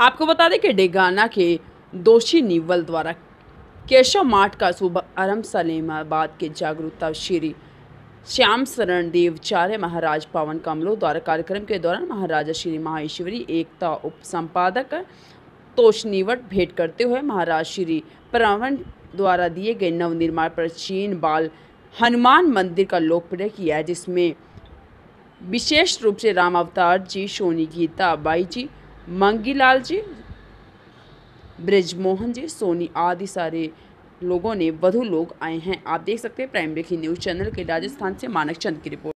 आपको बता दें कि डेगाना के दोषी निवल द्वारा केशव माठ का आरम सलीमाबाद के जागरूकता श्री श्याम शरण देवचार्य महाराज पवन कमलों द्वारा कार्यक्रम के दौरान महाराजा श्री माहेश्वरी एकता उप संपादक तोषनीवट भेंट करते हुए महाराज श्री प्रवन द्वारा दिए गए नवनिर्माण प्राचीन बाल हनुमान मंदिर का लोकप्रिय किया जिसमें विशेष रूप से राम अवतार जी सोनी गीता बाई जी मांगीलाल जी ब्रजमोहन जी सोनी आदि सारे लोगों ने वधु लोग आए हैं आप देख सकते हैं प्राइम ब्रेकिंग न्यूज़ चैनल के राजस्थान से मानक चंद की रिपोर्ट